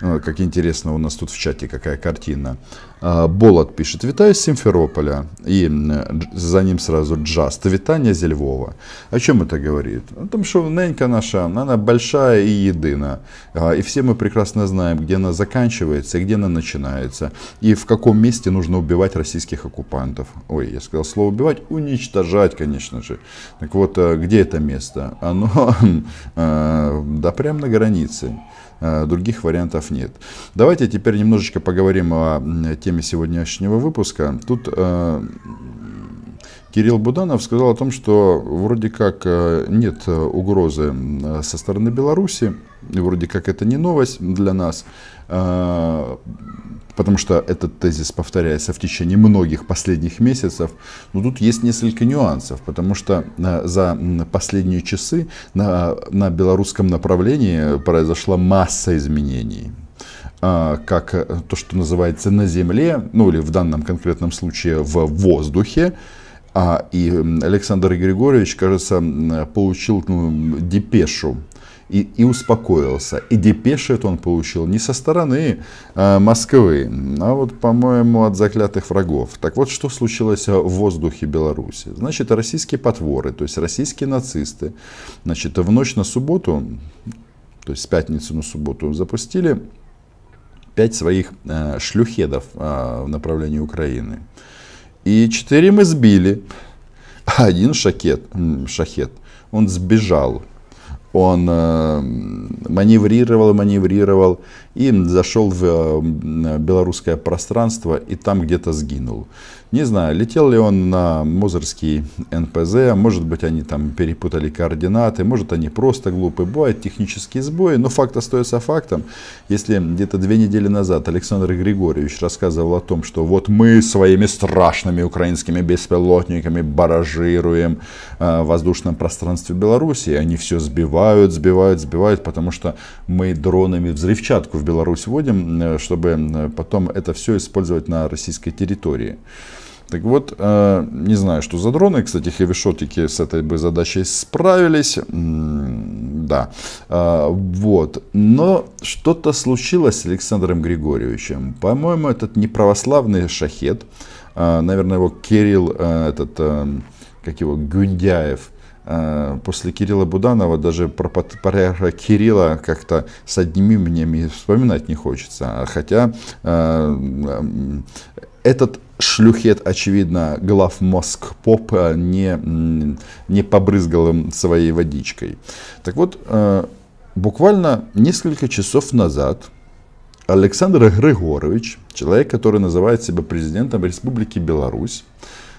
Э, как интересно у нас тут в чате, какая картина. А, Болот пишет, витаю из Симферополя. И за ним сразу Джаст, витание из Львова. О чем это говорит? О том, что ненька наша, она большая и едина. А, и все мы прекрасно знаем, где она заканчивается и где она начинается. И в каком месте нужно убивать российских оккупантов. Ой, я сказал слово убивать, уничтожать, конечно же. Так вот, э, где это место? Оно, э, да прям на границе. Других вариантов вариантов нет. Давайте теперь немножечко поговорим о теме сегодняшнего выпуска. Тут э, Кирилл Буданов сказал о том, что вроде как э, нет э, угрозы со стороны Беларуси, вроде как это не новость для нас, э, потому что этот тезис повторяется в течение многих последних месяцев. Но тут есть несколько нюансов, потому что за последние часы на, на белорусском направлении произошла масса изменений а, как то, что называется на земле, ну или в данном конкретном случае в воздухе, а, и Александр Григорьевич, кажется, получил ну, депешу и, и успокоился. И депешу это он получил не со стороны э, Москвы, а вот, по-моему, от заклятых врагов. Так вот, что случилось в воздухе Беларуси? Значит, российские потворы, то есть российские нацисты, значит, в ночь на субботу, то есть с пятницы на субботу, запустили пять своих э, шлюхедов э, в направлении Украины. И четыре мы сбили. А один шакет, шахет, он сбежал он э, маневрировал и маневрировал, и зашел в э, белорусское пространство и там где-то сгинул. Не знаю, летел ли он на Мозырский НПЗ, может быть они там перепутали координаты, может они просто глупы, бывают технические сбои, но факт остается фактом. Если где-то две недели назад Александр Григорьевич рассказывал о том, что вот мы своими страшными украинскими беспилотниками баражируем э, в воздушном пространстве Беларуси, они все сбивают, сбивают, сбивают, сбивают, потому что мы дронами взрывчатку в Беларусь вводим, э, чтобы э, потом это все использовать на российской территории. Так вот, э, не знаю, что за дроны. Кстати, хевишотики с этой бы задачей справились. Да. Вот. Но что-то случилось с Александром Григорьевичем. По-моему, этот неправославный шахет, наверное, его Кирилл, этот, эм, как его, Гундяев. Э, после Кирилла Буданова даже про патриарха Кирилла как-то с одними мнениями вспоминать не хочется. А хотя э, э, этот шлюхет, очевидно, глав мозг поп не, не побрызгал им своей водичкой. Так вот, буквально несколько часов назад Александр Григорович, человек, который называет себя президентом Республики Беларусь,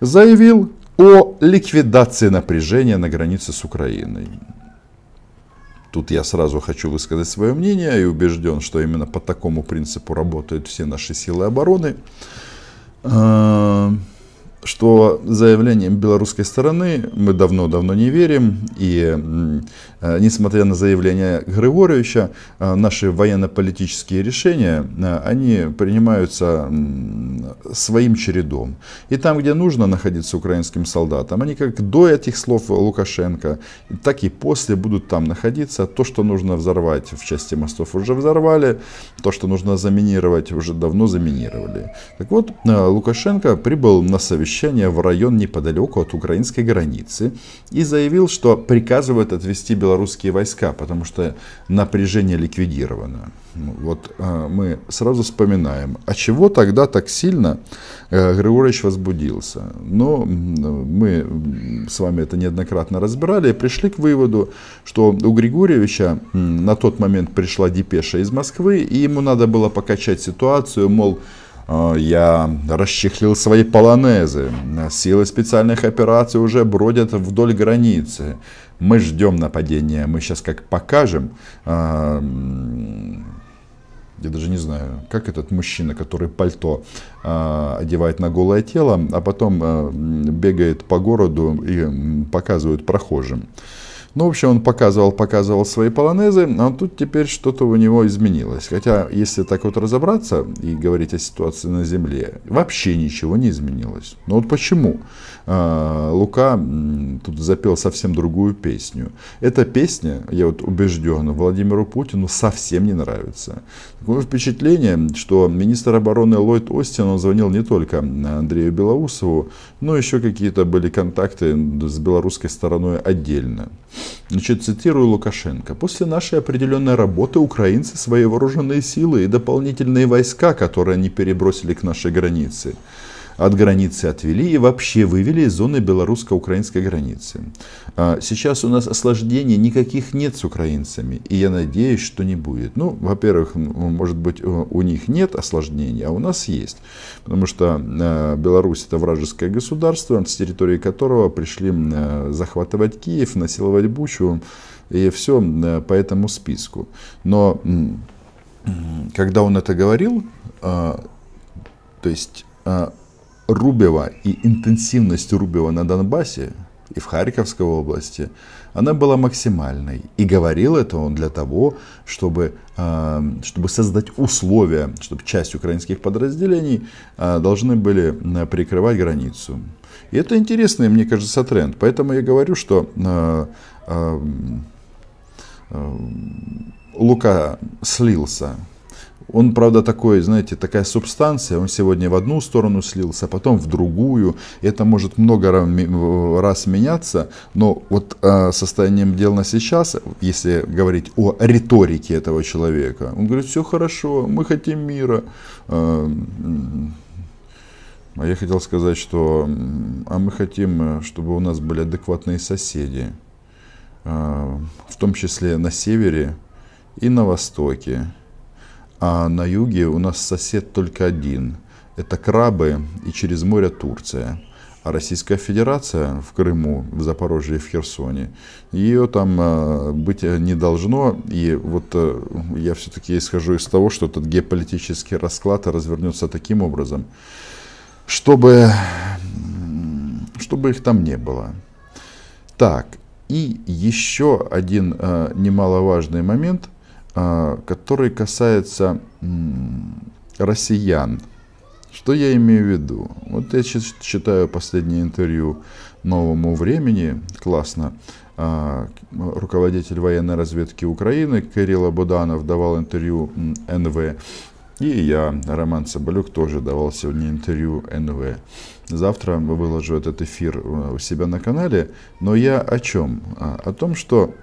заявил, о ликвидации напряжения на границе с Украиной. Тут я сразу хочу высказать свое мнение и убежден, что именно по такому принципу работают все наши силы обороны. А, что заявлениям белорусской стороны мы давно-давно не верим. И э, несмотря на заявление Григоровича, э, наши военно-политические решения, э, они принимаются своим чередом. И там, где нужно находиться украинским солдатам, они как до этих слов Лукашенко, так и после будут там находиться. То, что нужно взорвать в части мостов, уже взорвали. То, что нужно заминировать, уже давно заминировали. Так вот, Лукашенко прибыл на совещание совещание в район неподалеку от украинской границы и заявил, что приказывают отвести белорусские войска, потому что напряжение ликвидировано. Ну, вот э, мы сразу вспоминаем, а чего тогда так сильно э, Григорьевич возбудился? Но э, мы с вами это неоднократно разбирали и пришли к выводу, что у Григорьевича на тот момент пришла депеша из Москвы, и ему надо было покачать ситуацию, мол, Э, я расчехлил свои полонезы. Силы специальных операций уже бродят вдоль границы. Мы ждем нападения. Мы сейчас как покажем. Э, я даже не знаю, как этот мужчина, который пальто э, одевает на голое тело, а потом э, бегает по городу и показывает прохожим. Ну, в общем, он показывал, показывал свои полонезы, а тут теперь что-то у него изменилось. Хотя, если так вот разобраться и говорить о ситуации на земле, вообще ничего не изменилось. Но вот почему а, Лука тут запел совсем другую песню. Эта песня, я вот убежден, Владимиру Путину совсем не нравится. Такое впечатление, что министр обороны Ллойд Остин, он звонил не только Андрею Белоусову, но еще какие-то были контакты с белорусской стороной отдельно. Значит, цитирую Лукашенко. «После нашей определенной работы украинцы свои вооруженные силы и дополнительные войска, которые они перебросили к нашей границе, от границы отвели и вообще вывели из зоны белорусско-украинской границы. А, сейчас у нас осложнений никаких нет с украинцами, и я надеюсь, что не будет. Ну, во-первых, может быть, у них нет осложнений, а у нас есть. Потому что а, Беларусь это вражеское государство, с территории которого пришли а, захватывать Киев, насиловать Бучу и все по этому списку. Но когда он это говорил, то есть Рубева и интенсивность Рубева на Донбассе и в Харьковской области, она была максимальной. И говорил это он для того, чтобы, а, чтобы создать условия, чтобы часть украинских подразделений а, должны были а, прикрывать границу. И это интересный, мне кажется, тренд. Поэтому я говорю, что Лука слился он, правда, такой, знаете, такая субстанция, он сегодня в одну сторону слился, а потом в другую. Это может много раз меняться, но вот а, состоянием дел на сейчас, если говорить о риторике этого человека, он говорит, все хорошо, мы хотим мира. А, а я хотел сказать, что а мы хотим, э, чтобы у нас были адекватные соседи, в том числе на севере и на востоке а на юге у нас сосед только один. Это крабы и через море Турция. А Российская Федерация в Крыму, в Запорожье и в Херсоне, ее там э, быть не должно. И вот э, я все-таки исхожу из того, что этот геополитический расклад развернется таким образом, чтобы, чтобы их там не было. Так, и еще один э, немаловажный момент – а, который касается россиян. Что я имею в виду? Вот я читаю последнее интервью «Новому времени», классно, а, руководитель военной разведки Украины Кирилл Буданов давал интервью НВ, и я, Роман Соболюк, тоже давал сегодня интервью НВ. Завтра выложу этот эфир э, у себя на канале, но я о чем? А, о том, что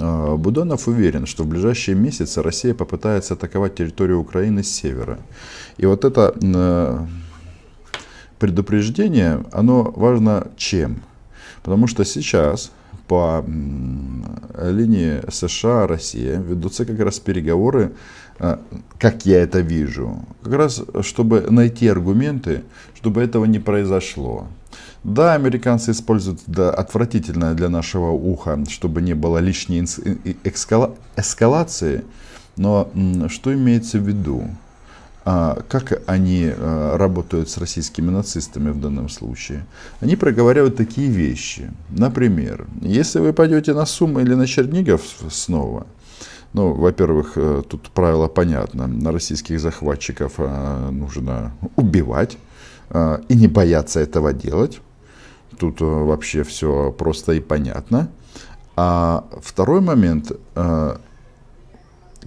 а, Будонов уверен, что в ближайшие месяцы Россия попытается атаковать территорию Украины с севера. И вот это э, предупреждение, оно важно чем? Потому что сейчас по линии США-Россия ведутся как раз переговоры, э, как я это вижу, как раз чтобы найти аргументы, чтобы этого не произошло. Да, американцы используют да, отвратительное для нашего уха, чтобы не было лишней эскала эскалации, но что имеется в виду? А как они э, работают с российскими нацистами в данном случае, они проговаривают такие вещи. Например, если вы пойдете на Сумы или на Чернигов снова, ну, во-первых, э, тут правило понятно, на российских захватчиков э, нужно убивать и не бояться этого делать. Тут вообще все просто и понятно. А второй момент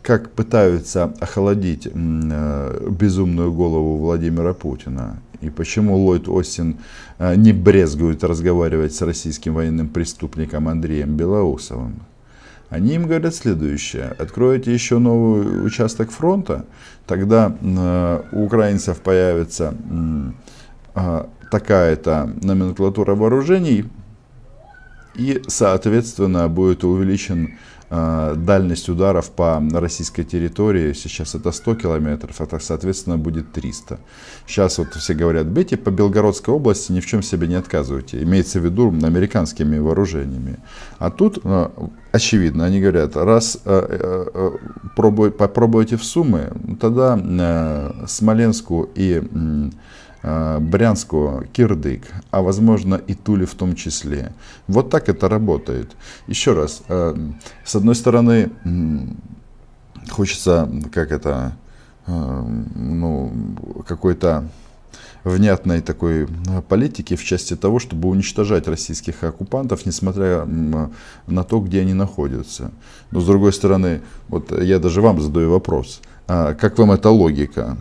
как пытаются охладить э, безумную голову Владимира Путина. И почему Ллойд Остин э, не брезгует разговаривать с российским военным преступником Андреем Белоусовым? Они им говорят следующее. Откроете еще новый участок фронта, тогда э, у украинцев появится такая-то номенклатура вооружений, и, соответственно, будет увеличен Э, дальность ударов по российской территории сейчас это 100 километров, а так, соответственно, будет 300. Сейчас вот все говорят, бейте по Белгородской области, ни в чем себе не отказывайте. Имеется в виду американскими вооружениями. А тут, э, очевидно, они говорят, раз э, попробуйте в Сумы, тогда Смоленску и Э, брянского, Кирдык, а возможно и Тули в том числе. Вот так это работает. Еще раз, э, с одной стороны, хочется, как это, э, ну, какой-то внятной такой политики в части того, чтобы уничтожать российских оккупантов, несмотря на то, где они находятся. Но с другой стороны, вот я даже вам задаю вопрос, а, как вам эта логика?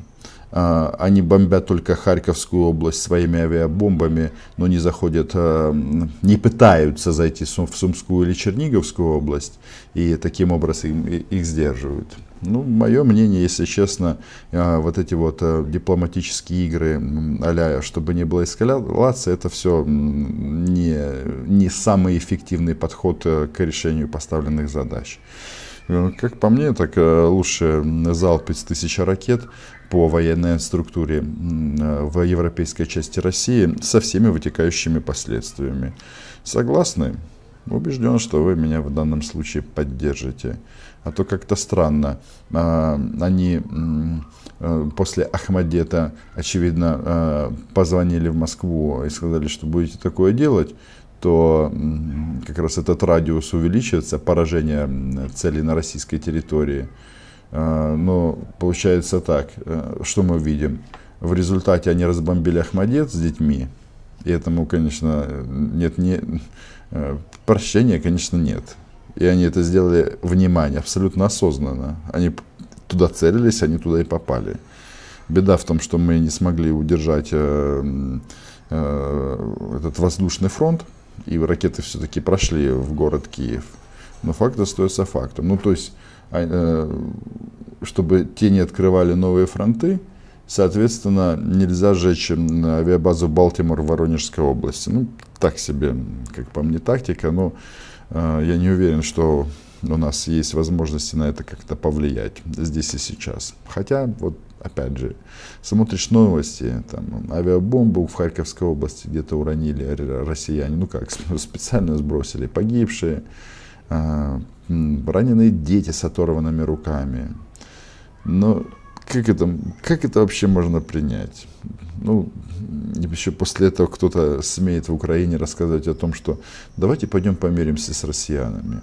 А, они бомбят только Харьковскую область своими авиабомбами, но не заходят, а, не пытаются зайти в Сумскую или Черниговскую область и таким образом их сдерживают. Ну, мое мнение, если честно, а, вот эти вот дипломатические игры а чтобы не было эскалации, это все не, не самый эффективный подход э, к решению поставленных задач. Э, как по мне, так э, лучше залп из тысячи ракет по военной структуре э, в европейской части России со всеми вытекающими последствиями. Согласны? Убежден, что вы меня в данном случае поддержите. А то как-то странно. А, они после Ахмадета, очевидно, позвонили в Москву и сказали, что будете такое делать что как раз этот радиус увеличивается, поражение целей на российской территории. Э, но получается так, э, что мы видим? В результате они разбомбили Ахмадет с детьми, и этому, конечно, нет, не, э, прощения, конечно, нет. И они это сделали, внимание, абсолютно осознанно. Они туда целились, они туда и попали. Беда в том, что мы не смогли удержать э, э, этот воздушный фронт, и ракеты все-таки прошли в город Киев. Но факт остается фактом. Ну, то есть, а, э, чтобы те не открывали новые фронты, соответственно, нельзя сжечь авиабазу Балтимор в Воронежской области. Ну, так себе, как по мне, тактика, но а, я не уверен, что у нас есть возможности на это как-то повлиять здесь и сейчас. Хотя, вот опять же, смотришь новости, там, авиабомбу в Харьковской области где-то уронили россияне, ну как, специально сбросили, погибшие, а, раненые дети с оторванными руками. Но как это, как это вообще можно принять? Ну, еще после этого кто-то смеет в Украине рассказывать о том, что давайте пойдем помиримся с россиянами.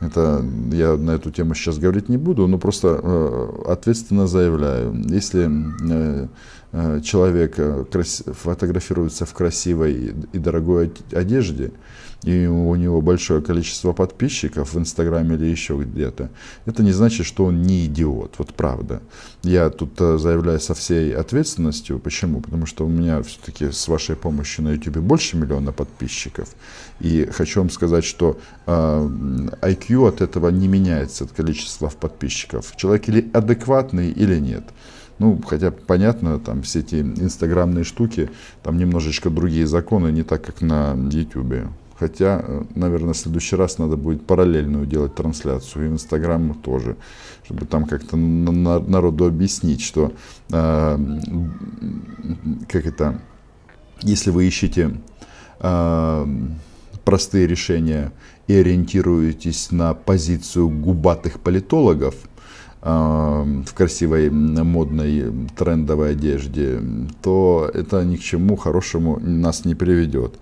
Это я на эту тему сейчас говорить не буду, но просто э, ответственно заявляю, если э, э, человек э, крас- фотографируется в красивой и дорогой одежде, и у него большое количество подписчиков в Инстаграме или еще где-то, это не значит, что он не идиот. Вот правда. Я тут э, заявляю со всей ответственностью. Почему? Потому что у меня все-таки с вашей помощью на YouTube больше миллиона подписчиков. И хочу вам сказать, что IQ э, от этого не меняется, от количества подписчиков. Человек или адекватный, или нет. Ну, хотя понятно, там все эти инстаграмные штуки, там немножечко другие законы, не так, как на Ютубе. Хотя, э, наверное, в следующий раз надо будет параллельную делать трансляцию и в Инстаграм тоже, чтобы там как-то народу объяснить, что э, как это, если вы ищете э, простые решения и ориентируетесь на позицию губатых политологов, э, в красивой, модной, трендовой одежде, то это ни к чему хорошему нас не приведет.